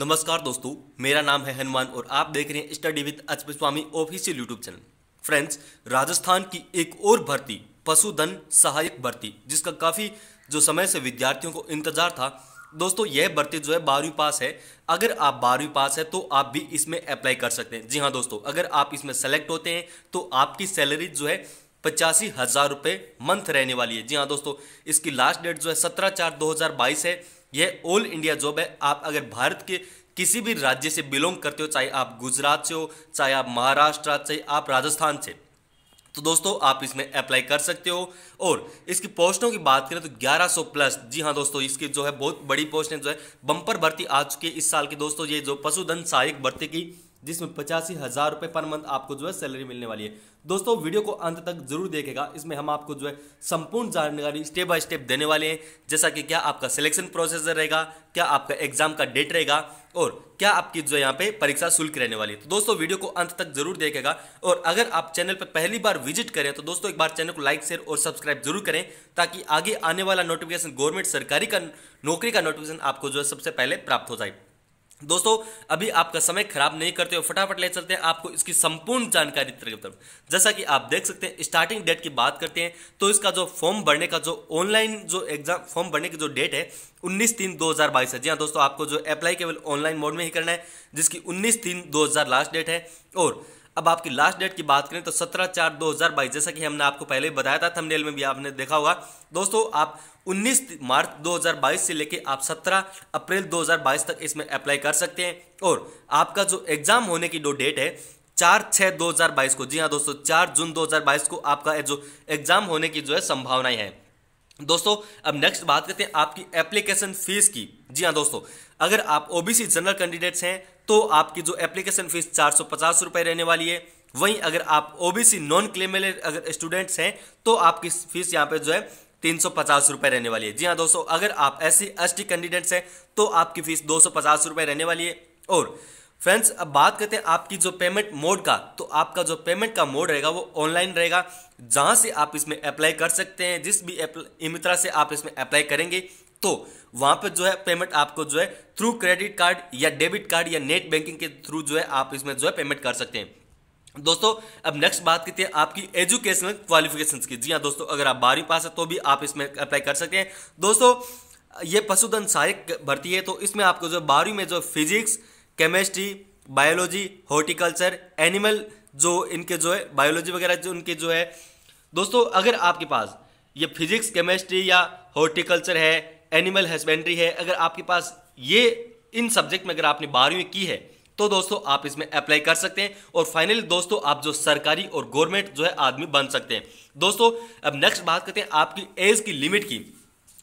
नमस्कार दोस्तों मेरा नाम है हनुमान और आप देख रहे हैं स्टडी विद अचप Swami official YouTube channel friends Rajasthan की एक और भर्ती पशुधन सहायक भर्ती जिसका काफ़ी जो समय से विद्यार्थियों को इंतजार था दोस्तों यह भर्ती जो है बारहवीं पास है अगर आप बारहवीं पास है तो आप भी इसमें अप्लाई कर सकते हैं जी हाँ दोस्तों अगर आप इसमें सेलेक्ट होते हैं तो आपकी सैलरी जो है पचासी हज़ार रुपये मंथ रहने वाली है जी हाँ दोस्तों इसकी लास्ट डेट जो है सत्रह चार दो हज़ार बाईस है यह ऑल इंडिया जॉब है आप अगर भारत के किसी भी राज्य से बिलोंग करते हो चाहे आप गुजरात से हो चाहे आप महाराष्ट्र से आप राजस्थान से तो दोस्तों आप इसमें अप्लाई कर सकते हो और इसकी पोस्टों की बात करें तो 1100 प्लस जी हाँ दोस्तों इसकी जो है बहुत बड़ी पोस्ट है जो है बम्पर भर्ती आ चुकी है इस साल की दोस्तों ये जो पशुधन सहायक भर्ती की जिसमें पचासी हज़ार रुपये पर मंथ आपको जो है सैलरी मिलने वाली है दोस्तों वीडियो को अंत तक जरूर देखेगा इसमें हम आपको जो है संपूर्ण जानकारी स्टेप बाय स्टेप देने वाले हैं जैसा कि क्या आपका सिलेक्शन प्रोसेस रहेगा क्या आपका एग्जाम का डेट रहेगा और क्या आपकी जो यहाँ पे परीक्षा शुल्क रहने वाली है तो दोस्तों वीडियो को अंत तक जरूर देखेगा और अगर आप चैनल पर पहली बार विजिट करें तो दोस्तों एक बार चैनल को लाइक शेयर और सब्सक्राइब जरूर करें ताकि आगे आने वाला नोटिफिकेशन गवर्नमेंट सरकारी का नौकरी का नोटिफिकेशन आपको जो है सबसे पहले प्राप्त हो जाए दोस्तों अभी आपका समय खराब नहीं करते हो फटाफट ले चलते हैं आपको इसकी संपूर्ण जानकारी तरफ जैसा कि आप देख सकते हैं स्टार्टिंग डेट की बात करते हैं तो इसका जो फॉर्म भरने का जो ऑनलाइन जो एग्जाम फॉर्म भरने की जो डेट है 19 तीन 2022 है जी हाँ दोस्तों आपको जो अप्लाई केवल ऑनलाइन मोड में ही करना है जिसकी उन्नीस तीन दो लास्ट डेट है और अब आपकी लास्ट डेट की बात करें तो 17 चार 2022 जैसा कि हमने आपको पहले बताया था थंबनेल में भी आपने देखा होगा दोस्तों आप 19 मार्च 2022 से लेके आप 17 अप्रैल 2022 तक इसमें अप्लाई कर सकते हैं और आपका जो एग्ज़ाम होने की जो डेट है चार छः दो हज़ार बाईस को जी हाँ दोस्तों चार जून दो हज़ार बाईस को आपका जो एग्ज़ाम होने की जो है संभावनाएं हैं दोस्तों अब नेक्स्ट बात करते हैं आपकी एप्लीकेशन फीस की जी हाँ दोस्तों अगर आप ओबीसी जनरल कैंडिडेट्स हैं तो आपकी जो एप्लीकेशन फीस चार सौ पचास रुपए रहने वाली है वहीं अगर आप ओबीसी नॉन क्लेमेल अगर स्टूडेंट्स हैं तो आपकी फीस यहाँ पे जो है तीन सौ पचास रुपए रहने वाली है जी हाँ दोस्तों अगर आप S C S T candidates हैं तो आपकी फीस दो सौ पचास रहने वाली है और फ्रेंड्स अब बात करते हैं आपकी जो पेमेंट मोड का तो आपका जो पेमेंट का मोड रहेगा वो ऑनलाइन रहेगा जहां से आप इसमें अप्लाई कर सकते हैं जिस भी इमित्रा से आप इसमें अप्लाई करेंगे तो वहां पर जो है पेमेंट आपको जो है थ्रू क्रेडिट कार्ड या डेबिट कार्ड या नेट बैंकिंग के थ्रू जो है आप इसमें जो है पेमेंट कर सकते हैं दोस्तों अब नेक्स्ट बात करते हैं आपकी एजुकेशनल क्वालिफिकेशन की जी हाँ दोस्तों अगर आप बारहवीं पास है तो भी आप इसमें अप्लाई कर सकते हैं दोस्तों ये पशुधन सहायक भर्ती है तो इसमें आपको जो बारहवीं में जो physics chemistry biology horticulture animal जो इनके जो है बायोलॉजी वगैरह जो इनके जो है दोस्तों अगर आपके पास ये फिजिक्स केमिस्ट्री या हॉर्टिकल्चर है एनिमल हस्बेंड्री है अगर आपके पास ये इन सब्जेक्ट में अगर आपने बारहवीं की है तो दोस्तों आप इसमें अप्लाई कर सकते हैं और फाइनली दोस्तों आप जो सरकारी और गवर्नमेंट जो है आदमी बन सकते हैं दोस्तों अब नेक्स्ट बात करते हैं आपकी एज की लिमिट की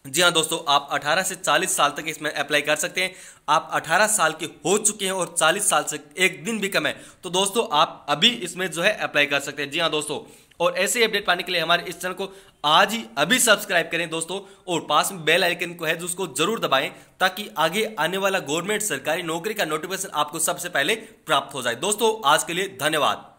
जी हाँ दोस्तों आप 18 से 40 साल तक इसमें अप्लाई कर सकते हैं आप 18 साल के हो चुके हैं और 40 साल से एक दिन भी कम है तो दोस्तों आप अभी इसमें जो है अप्लाई कर सकते हैं जी हाँ दोस्तों और ऐसे ही अपडेट पाने के लिए हमारे इस चैनल को आज ही अभी सब्सक्राइब करें दोस्तों और पास में बेल आइकन को है जो उसको जरूर दबाएं ताकि आगे आने वाला गवर्नमेंट सरकारी नौकरी का नोटिफिकेशन आपको सबसे पहले प्राप्त हो जाए दोस्तों आज के लिए धन्यवाद